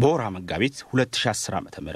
በወርሃ መጋቢት 2010 ዓ ም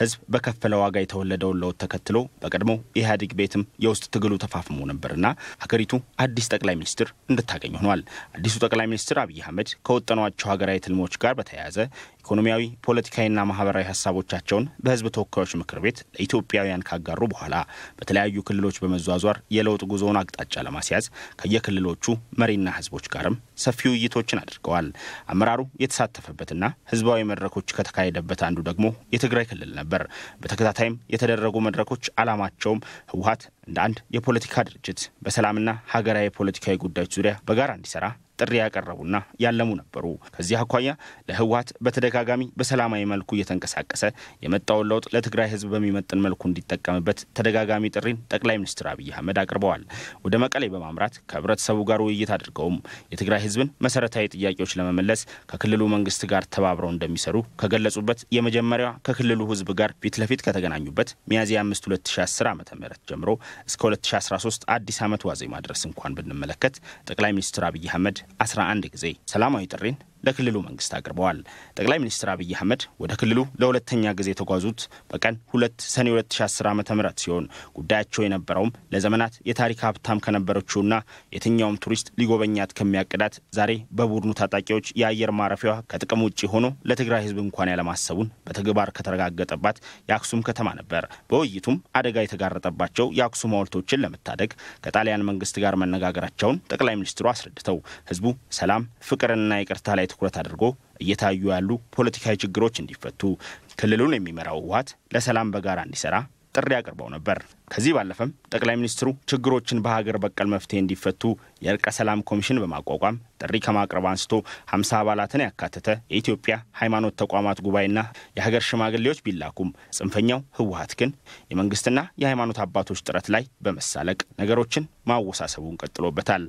ህዝብ በከፈለ ዋጋ የተወለደውን ለውጥ ተከትሎ በቀድሞ ኢህአዴግ ቤትም የውስጥ ትግሉ ተፋፍሞ ነበርና ሀገሪቱ አዲስ ጠቅላይ ሚኒስትር እንድታገኝ ሆኗል። አዲሱ ጠቅላይ ሚኒስትር አብይ አህመድ ከወጠኗቸው ሀገራዊ ትልሞች ጋር በተያያዘ ኢኮኖሚያዊ፣ ፖለቲካዊና ማህበራዊ ሀሳቦቻቸውን በህዝብ ተወካዮች ምክር ቤት ለኢትዮጵያውያን ካጋሩ በኋላ በተለያዩ ክልሎች በመዟዟር የለውጥ ጉዞውን አቅጣጫ ለማስያዝ ከየክልሎቹ መሪና ህዝቦች ጋርም ሰፊ ውይይቶችን አድርገዋል። አመራሩ የተሳተፈበትና ህዝባዊ መድረኮች ከተካሄደበት አንዱ ደግሞ የትግራይ ክልል ነበር። በተከታታይም የተደረጉ መድረኮች ዓላማቸውም ህወሀት እንደ አንድ የፖለቲካ ድርጅት በሰላምና ሀገራዊ የፖለቲካዊ ጉዳዮች ዙሪያ በጋራ እንዲሰራ ጥሪ ያቀረቡና ያለሙ ነበሩ። ከዚህ አኳያ ለህወሀት በተደጋጋሚ በሰላማዊ መልኩ እየተንቀሳቀሰ የመጣውን ለውጥ ለትግራይ ህዝብ በሚመጥን መልኩ እንዲጠቀምበት ተደጋጋሚ ጥሪን ጠቅላይ ሚኒስትር አብይ አህመድ አቅርበዋል። ወደ መቀሌ በማምራት ከህብረተሰቡ ጋር ውይይት አድርገውም የትግራይ ህዝብን መሰረታዊ ጥያቄዎች ለመመለስ ከክልሉ መንግስት ጋር ተባብረው እንደሚሰሩ ከገለጹበት የመጀመሪያ ከክልሉ ህዝብ ጋር ፊት ለፊት ከተገናኙበት ሚያዝያ 5 2010 ዓ ም ጀምሮ እስከ 2013 አዲስ ዓመት ዋዜማ ድረስ እንኳን ብንመለከት ጠቅላይ ሚኒስትር አብይ አህመድ 11 ጊዜ ሰላማዊ ጥሪን ለክልሉ መንግስት አቅርበዋል። ጠቅላይ ሚኒስትር አብይ አህመድ ወደ ክልሉ ለሁለተኛ ጊዜ የተጓዙት በቀን ሁለት ሰኔ 2010 ዓ ም ሲሆን ጉዳያቸው የነበረውም ለዘመናት የታሪክ ሀብታም ከነበረችውና የትኛውም ቱሪስት ሊጎበኛት ከሚያቅዳት ዛሬ በቡድኑ ታጣቂዎች የአየር ማረፊያዋ ከጥቅም ውጭ ሆኖ ለትግራይ ህዝብ እንኳን ያለማሰቡን በተግባር ከተረጋገጠባት የአክሱም ከተማ ነበር። በውይይቱም አደጋ የተጋረጠባቸው የአክሱም ሀውልቶችን ለመታደግ ከጣሊያን መንግስት ጋር መነጋገራቸውን ጠቅላይ ሚኒስትሩ አስረድተው ህዝቡ ሰላም፣ ፍቅርና ይቅርታ ላይ ላይ ትኩረት አድርጎ እየታዩ ያሉ ፖለቲካዊ ችግሮች እንዲፈቱ ክልሉን የሚመራው ህወሓት ለሰላም በጋራ እንዲሰራ ጥሪ አቅርበው ነበር። ከዚህ ባለፈም ጠቅላይ ሚኒስትሩ ችግሮችን በሀገር በቀል መፍትሄ እንዲፈቱ የእርቀ ሰላም ኮሚሽን በማቋቋም ጥሪ ከማቅረብ አንስቶ ሀምሳ አባላትን ያካተተ የኢትዮጵያ ሃይማኖት ተቋማት ጉባኤና የሀገር ሽማግሌዎች ቢላኩም ጽንፈኛው ህወሀት ግን የመንግስትና የሃይማኖት አባቶች ጥረት ላይ በመሳለቅ ነገሮችን ማወሳሰቡን ቀጥሎበታል።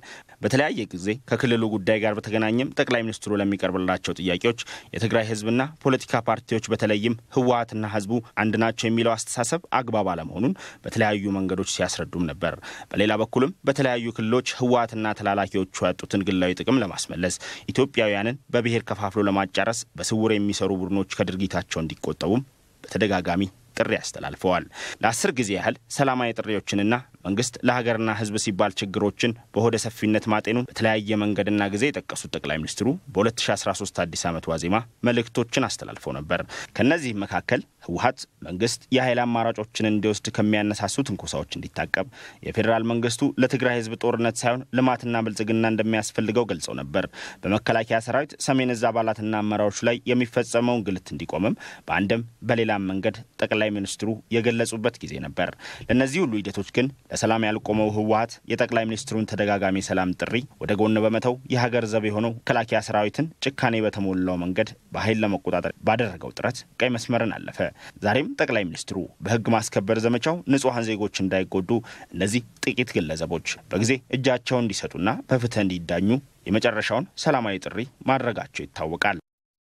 በተለያየ ጊዜ ከክልሉ ጉዳይ ጋር በተገናኘም ጠቅላይ ሚኒስትሩ ለሚቀርብላቸው ጥያቄዎች የትግራይ ህዝብና ፖለቲካ ፓርቲዎች በተለይም ህወሀትና ህዝቡ አንድ ናቸው የሚለው አስተሳሰብ አግባብ አለመሆኑን በተለያ በተለያዩ መንገዶች ሲያስረዱም ነበር። በሌላ በኩልም በተለያዩ ክልሎች ህወሓትና ተላላኪዎቹ ያጡትን ግላዊ ጥቅም ለማስመለስ ኢትዮጵያውያንን በብሔር ከፋፍሎ ለማጫረስ በስውር የሚሰሩ ቡድኖች ከድርጊታቸው እንዲቆጠቡም በተደጋጋሚ ጥሪ አስተላልፈዋል። ለአስር ጊዜ ያህል ሰላማዊ ጥሪዎችንና መንግስት ለሀገርና ህዝብ ሲባል ችግሮችን በሆደ ሰፊነት ማጤኑን በተለያየ መንገድና ጊዜ የጠቀሱት ጠቅላይ ሚኒስትሩ በ2013 አዲስ ዓመት ዋዜማ መልእክቶችን አስተላልፈው ነበር። ከእነዚህም መካከል ህወሀት መንግስት የኃይል አማራጮችን እንዲወስድ ከሚያነሳሱ ትንኮሳዎች እንዲታቀብ የፌዴራል መንግስቱ ለትግራይ ህዝብ ጦርነት ሳይሆን ልማትና ብልጽግና እንደሚያስፈልገው ገልጸው ነበር። በመከላከያ ሰራዊት ሰሜን እዝ አባላትና አመራሮች ላይ የሚፈጸመውን ግልት እንዲቆምም በአንድም በሌላም መንገድ ጠቅላይ ሚኒስትሩ የገለጹበት ጊዜ ነበር። ለእነዚህ ሁሉ ሂደቶች ግን ለሰላም ያልቆመው ህወሀት የጠቅላይ ሚኒስትሩን ተደጋጋሚ ሰላም ጥሪ ወደ ጎን በመተው የሀገር ዘብ የሆነው መከላከያ ሰራዊትን ጭካኔ በተሞላው መንገድ በኃይል ለመቆጣጠር ባደረገው ጥረት ቀይ መስመርን አለፈ። ዛሬም ጠቅላይ ሚኒስትሩ በህግ ማስከበር ዘመቻው ንጹሐን ዜጎች እንዳይጎዱ እነዚህ ጥቂት ግለሰቦች በጊዜ እጃቸውን እንዲሰጡና በፍትህ እንዲዳኙ የመጨረሻውን ሰላማዊ ጥሪ ማድረጋቸው ይታወቃል።